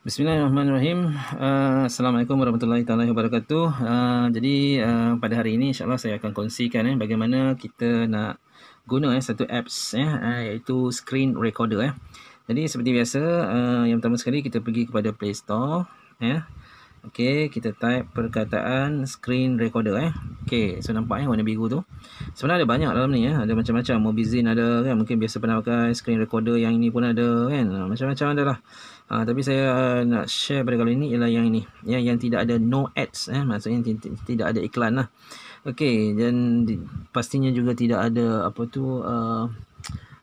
Bismillahirrahmanirrahim. Uh, Assalamualaikum warahmatullahi taala wabarakatuh. Uh, jadi uh, pada hari ini insyaallah saya akan kongsikan eh bagaimana kita nak guna eh satu apps eh uh, iaitu screen recorder eh. Jadi seperti biasa uh, yang pertama sekali kita pergi kepada Play Store Eh. Okey, kita type perkataan screen recorder eh. Okey, so nampak eh warna biru tu. Sebenarnya ada banyak dalam ni ya. Eh? Ada macam-macam Mobizen ada kan. Mungkin biasa pernah pakai screen recorder yang ini pun ada kan. Ah, macam-macam adalah. Ha, ah, tapi saya ah, nak share pada kali ini ialah yang ini. Ya, yang tidak ada no ads eh. Maksudnya tidak ada iklan lah. Okey, dan pastinya juga tidak ada apa tu uh,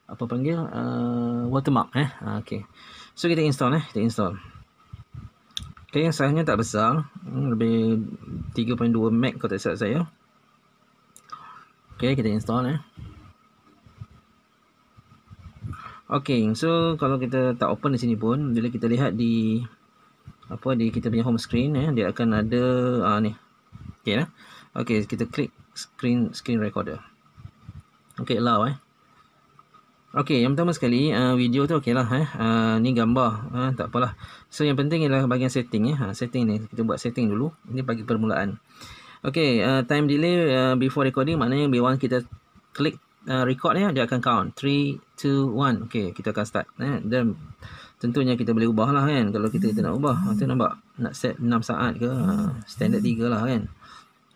apa panggil uh, watermark eh. Okey. So kita install eh, kita install. Okay, yang sahnya tak besar, hmm, lebih 3.2 meg kalau tak silap saya. Okay, kita install eh. Okay, so kalau kita tak open di sini pun, bila kita lihat di apa di kita punya home screen eh, dia akan ada ah ni. Okay, eh. okay, kita klik screen screen recorder. Okay, allow eh. Okey, yang pertama sekali uh, video tu okeylah eh. Uh, ni gambar, uh, tak apalah. So yang penting ialah bahagian setting Eh. Ha, setting ni kita buat setting dulu. Ini bagi permulaan. Okey, uh, time delay uh, before recording maknanya B1 kita klik uh, record ni eh, dia akan count 3 2 1. Okey, kita akan start eh. Dan tentunya kita boleh ubah lah kan kalau kita, kita nak ubah. kita uh, nampak nak set 6 saat ke uh, standard 3 lah kan.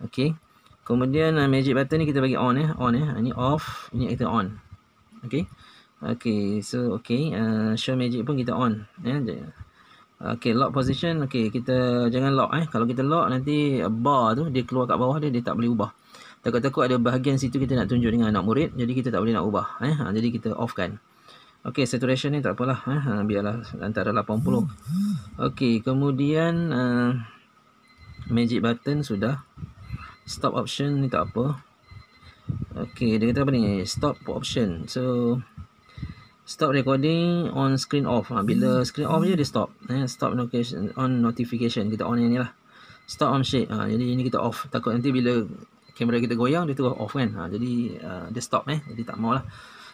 Okey. Kemudian uh, magic button ni kita bagi on eh, on eh. Ini off, ini kita on. Okey. Okay, so okay, uh, show magic pun kita on. Ya. Yeah. Okay, lock position. Okay, kita jangan lock eh. Kalau kita lock nanti bar tu dia keluar kat bawah dia dia tak boleh ubah. Takut-takut ada bahagian situ kita nak tunjuk dengan anak murid, jadi kita tak boleh nak ubah eh. Ha, jadi kita off kan. Okay, saturation ni tak apalah eh. Ha, biarlah antara 80. Okay, kemudian uh, magic button sudah. Stop option ni tak apa. Okay, dia kata apa ni? Stop option. So stop recording on screen off ha, bila hmm. screen off je dia stop eh, stop notification on notification kita on yang ni lah stop on shake ha, ah, jadi ini kita off takut nanti bila kamera kita goyang dia terus off kan ha, jadi uh, dia stop eh jadi tak mau lah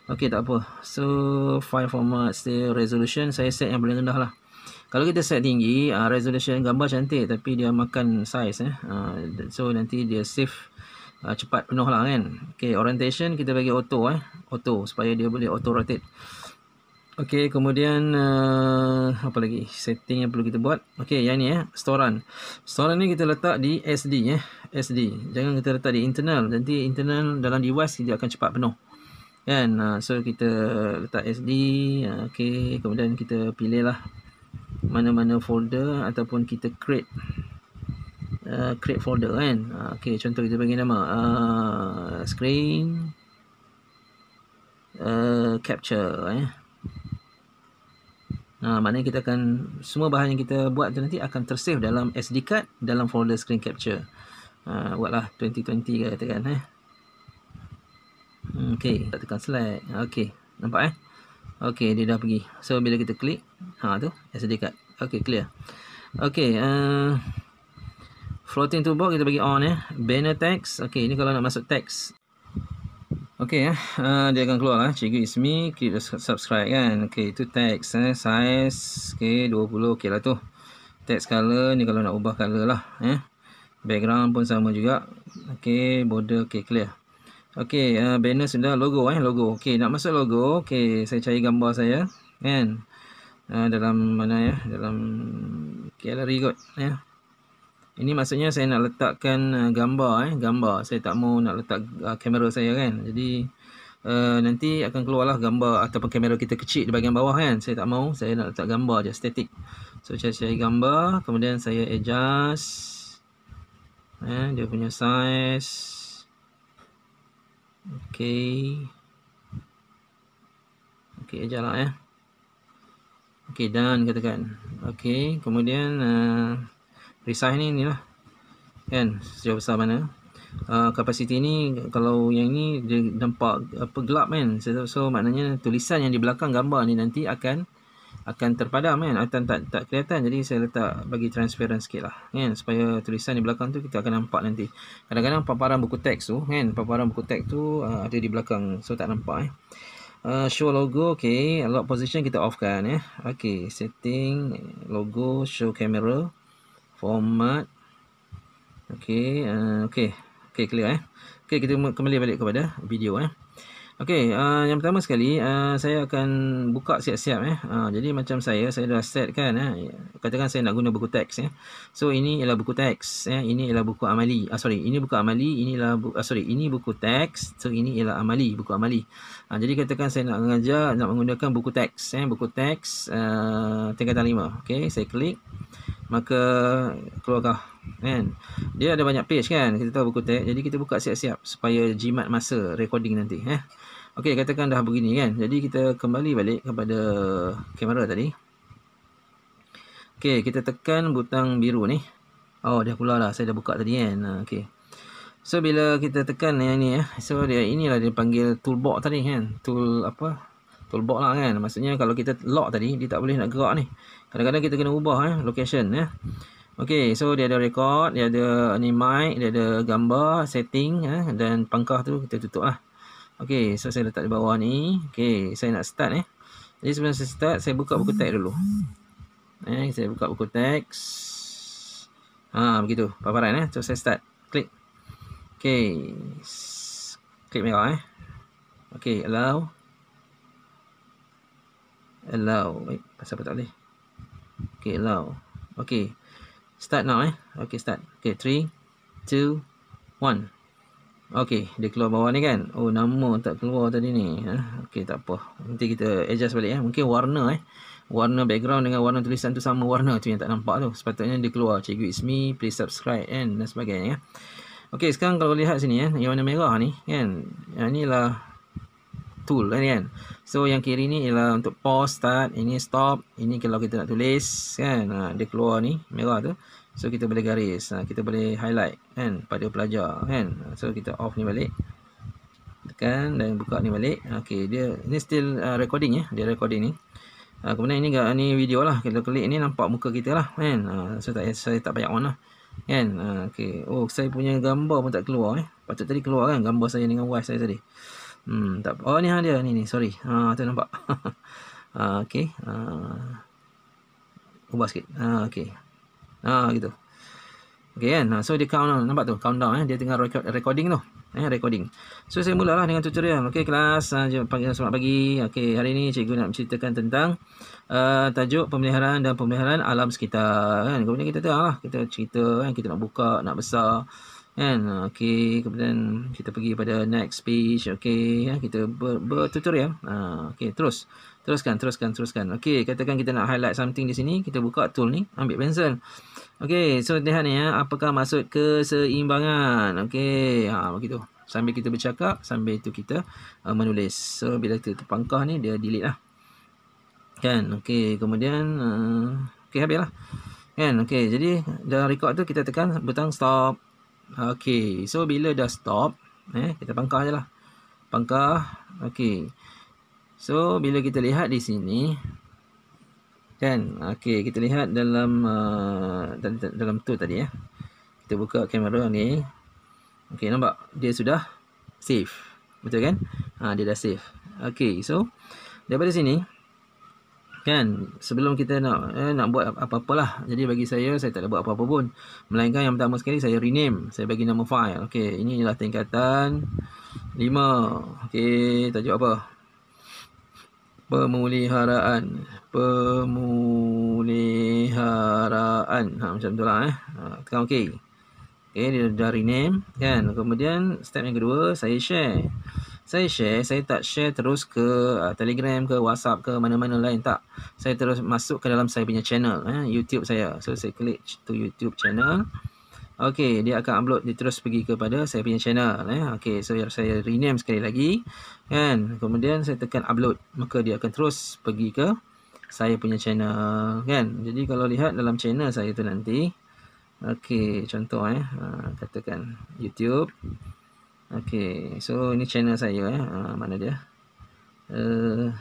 ok tak apa so file format still resolution saya set yang paling rendah lah kalau kita set tinggi uh, resolution gambar cantik tapi dia makan size eh uh, so nanti dia save Uh, cepat penuh lah kan Okay orientation kita bagi auto eh Auto supaya dia boleh auto rotate Okey, kemudian uh, apa lagi? Setting yang perlu kita buat. Okey, yang ni eh, storan. Storan ni kita letak di SD eh, SD. Jangan kita letak di internal. Nanti internal dalam device dia akan cepat penuh. Kan? Uh, so kita letak SD. Uh, ah, Okey, kemudian kita pilih lah mana-mana folder ataupun kita create uh, create folder kan. Uh, Okey, contoh kita bagi nama uh, screen uh, capture eh. Ha, maknanya kita akan semua bahan yang kita buat tu nanti akan tersave dalam SD card dalam folder screen capture. Uh, buatlah 2020 kata katakan eh. Hmm, okey, kita tekan select Okey, nampak eh? Okey, dia dah pergi. So bila kita klik ha tu SD card. Okey, clear. Okey, uh, floating toolbar kita bagi on eh. Banner text. Okey, ini kalau nak masuk text Okey eh. uh, dia akan keluar eh. Cikgu Ismi, klik subscribe kan. Okey, itu text eh. Size okey 20 okeylah tu. Text color ni kalau nak ubah color lah eh. Background pun sama juga. Okey, border okey clear. Okey, uh, banner sudah logo eh, logo. Okey, nak masuk logo. Okey, saya cari gambar saya kan. Uh, dalam mana eh, lah, ya? Dalam gallery kot Eh. Ini maksudnya saya nak letakkan uh, gambar eh gambar. Saya tak mau nak letak uh, kamera saya kan. Jadi uh, nanti akan keluarlah gambar ataupun kamera kita kecil di bahagian bawah kan. Saya tak mau. Saya nak letak gambar je static. So saya cari gambar, kemudian saya adjust eh dia punya size. Okey. Okey, ajalah eh. Okey, dan katakan. Okey, kemudian uh, resign ni ni lah kan sejauh besar mana ah, kapasiti uh, ni kalau yang ni dia nampak apa gelap kan so, so maknanya tulisan yang di belakang gambar ni nanti akan akan terpadam kan akan tak tak kelihatan jadi saya letak bagi transparent sikit lah kan supaya tulisan di belakang tu kita akan nampak nanti kadang-kadang paparan buku teks tu kan paparan buku teks tu uh, ada di belakang so tak nampak eh Uh, show logo okay lock position kita off kan ya eh? okay setting logo show camera format okey uh, okey okey clear eh okey kita kembali balik kepada video eh okey uh, yang pertama sekali uh, saya akan buka siap-siap eh uh, jadi macam saya saya dah set kan eh katakan saya nak guna buku teks eh so ini ialah buku teks eh ini ialah buku amali ah sorry ini buku amali inilah bu uh, sorry ini buku teks so ini ialah amali buku amali uh, jadi katakan saya nak mengajar nak menggunakan buku teks eh buku teks uh, tingkatan 5 okey saya klik maka keluarlah kan dia ada banyak page kan kita tahu buku teks jadi kita buka siap-siap supaya jimat masa recording nanti eh okey katakan dah begini kan jadi kita kembali balik kepada kamera tadi okey kita tekan butang biru ni oh dia pula lah saya dah buka tadi kan ah, okey so bila kita tekan yang ni eh so dia inilah dia panggil toolbox tadi kan tool apa toolbox lah kan maksudnya kalau kita lock tadi dia tak boleh nak gerak ni kadang-kadang kita kena ubah eh, location eh. ok so dia ada record dia ada ni mic dia ada gambar setting eh, dan pangkah tu kita tutup lah ok so saya letak di bawah ni ok saya nak start eh. jadi sebelum saya start saya buka buku teks dulu eh, saya buka buku teks ha, begitu paparan eh. so saya start klik ok klik merah eh. ok allow allow baik pasal tak boleh okey allow okey start now eh Okay start okey 3 2 1 okey dia keluar bawah ni kan oh nama tak keluar tadi ni eh? Ah, okey tak apa nanti kita adjust balik eh mungkin warna eh warna background dengan warna tulisan tu sama warna tu yang tak nampak tu sepatutnya dia keluar cikgu it's me please subscribe and dan sebagainya eh? Okey sekarang kalau lihat sini eh yang warna merah ni kan yang lah tool kan, lah kan so yang kiri ni ialah untuk pause start ini stop ini kalau kita nak tulis kan ha, dia keluar ni merah tu so kita boleh garis ha, kita boleh highlight kan pada pelajar kan ha, so kita off ni balik tekan dan buka ni balik okey dia ni still uh, recording ya dia recording ni kemudian ini ni video lah Kalau klik ni nampak muka kita lah kan so tak saya tak payah on lah kan Okay, oh saya punya gambar pun tak keluar eh patut tadi keluar kan gambar saya dengan wife saya tadi Hmm, tak apa. Oh, ni ha dia. Ni ni, sorry. Ha, tu nampak. ha, okey. Ha. Ubah sikit. Ha, okey. Ha, gitu. Okey kan? Ha, so dia count nampak tu, countdown eh. Dia tengah record, recording tu. Eh, recording. So saya mulalah dengan tutorial. Okey, kelas. Ha, jom panggil selamat pagi. Okey, hari ni cikgu nak menceritakan tentang uh, tajuk pemeliharaan dan pemeliharaan alam sekitar kan. Kemudian kita tahu lah, kita cerita kan, kita nak buka, nak besar kan ah, okey kemudian kita pergi pada next page okey ya, kita bertutorial ya ah, okey terus teruskan teruskan teruskan okey katakan kita nak highlight something di sini kita buka tool ni ambil pencil okey so lihat ni ya apakah maksud keseimbangan okey ha begitu sambil kita bercakap sambil itu kita uh, menulis so bila kita terpangkah ni dia delete lah kan okey kemudian uh, okey habislah kan okey jadi dalam record tu kita tekan butang stop Okey, so bila dah stop, eh kita pangkah lah, Pangkah. Okey. So bila kita lihat di sini kan, okey kita lihat dalam uh, dalam tu tadi ya. Eh. Kita buka kamera ni. Okey, nampak dia sudah save. Betul kan? Ha dia dah save. Okey, so daripada sini kan sebelum kita nak eh, nak buat apa-apalah jadi bagi saya saya tak ada buat apa-apa pun melainkan yang pertama sekali saya rename saya bagi nama file okey ini ialah tingkatan 5 okey tajuk apa pemuliharaan pemuliharaan ha macam lah eh tekan ha, okey okey dia dah rename kan kemudian step yang kedua saya share saya share, saya tak share terus ke uh, Telegram ke WhatsApp ke mana-mana lain tak. Saya terus masuk ke dalam saya punya channel eh, YouTube saya. So saya klik to YouTube channel. Okey, dia akan upload dia terus pergi kepada saya punya channel eh. Okey, so saya rename sekali lagi kan. Kemudian saya tekan upload, maka dia akan terus pergi ke saya punya channel kan. Jadi kalau lihat dalam channel saya tu nanti Okey, contoh eh, uh, katakan YouTube. Okey, so ini channel saya eh. Ha, mana dia? Uh,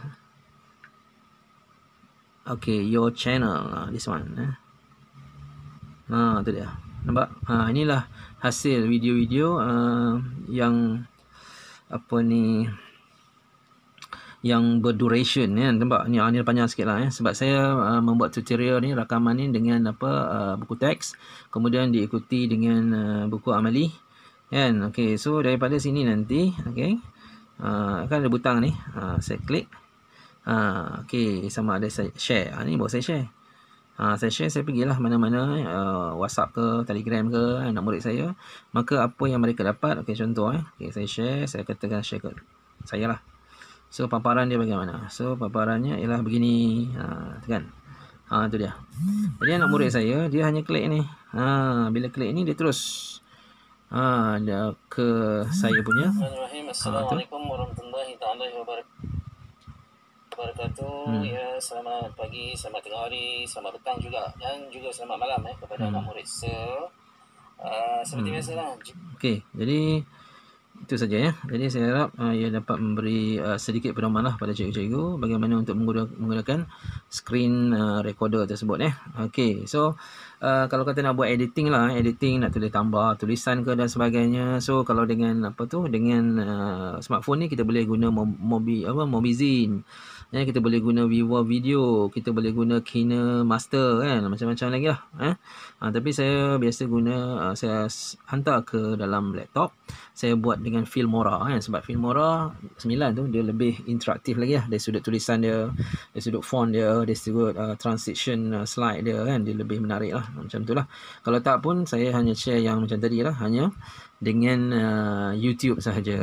okey, your channel. Ah, this one eh. Ha, tu dia. Nampak? Ha, inilah hasil video-video uh, yang apa ni yang berduration ya nampak ni ni panjang sikitlah ya eh. sebab saya uh, membuat tutorial ni rakaman ni dengan apa uh, buku teks kemudian diikuti dengan uh, buku amali kan okey so daripada sini nanti okey uh, kan ada butang ni uh, saya klik uh, okey sama ada saya share uh, ni buat saya share Uh, saya share, saya pergi lah mana-mana uh, Whatsapp ke, Telegram ke kan, Nak murid saya Maka apa yang mereka dapat Okey, contoh eh okay, Saya share, saya katakan share ke Saya lah So, paparan dia bagaimana So, paparannya ialah begini uh, Kan Ha, uh, tu dia Jadi, anak murid saya Dia hanya klik ni Ha, uh, bila klik ni dia terus Ha, ada ke saya punya. Ha, Assalamualaikum warahmatullahi taala wabarakatuh. Hmm. Ya, selamat pagi, selamat tengah hari, selamat petang juga dan juga selamat malam eh kepada hmm. anak murid saya. Uh, seperti hmm. biasa lah. Okay, jadi itu saja ya. Jadi saya harap uh, ia dapat memberi uh, sedikit pedoman lah pada cikgu-cikgu bagaimana untuk menggunakan screen uh, recorder tersebut eh. Ya. Okey. So uh, kalau kata nak buat editing lah, eh, editing nak tulis tambah tulisan ke dan sebagainya. So kalau dengan apa tu dengan uh, smartphone ni kita boleh guna mobi apa mobizine. Eh, kita boleh guna Viva Video, kita boleh guna Kina Master kan, macam-macam lagi lah. Eh. Ha, tapi saya biasa guna, uh, saya hantar ke dalam laptop, saya buat dengan Filmora kan, sebab Filmora 9 tu dia lebih interaktif lagi lah dari sudut tulisan dia, dari sudut font dia, dari sudut uh, transition uh, slide dia kan, dia lebih menarik lah, macam tu lah. Kalau tak pun, saya hanya share yang macam tadi lah, hanya dengan uh, YouTube sahaja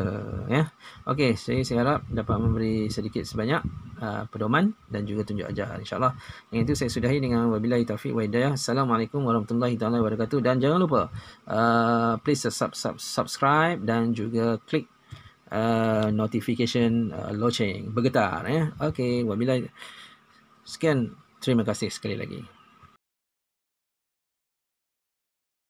ya. Okey, saya saya harap dapat memberi sedikit sebanyak uh, pedoman dan juga tunjuk ajar insyaallah. Yang itu saya sudahi dengan wabillahi taufik wa hidayah. Assalamualaikum warahmatullahi taala wabarakatuh dan jangan lupa uh, please sub, sub, subscribe dan juga klik Uh, notification uh, loceng bergetar ya okey wabillahi sekian terima kasih sekali lagi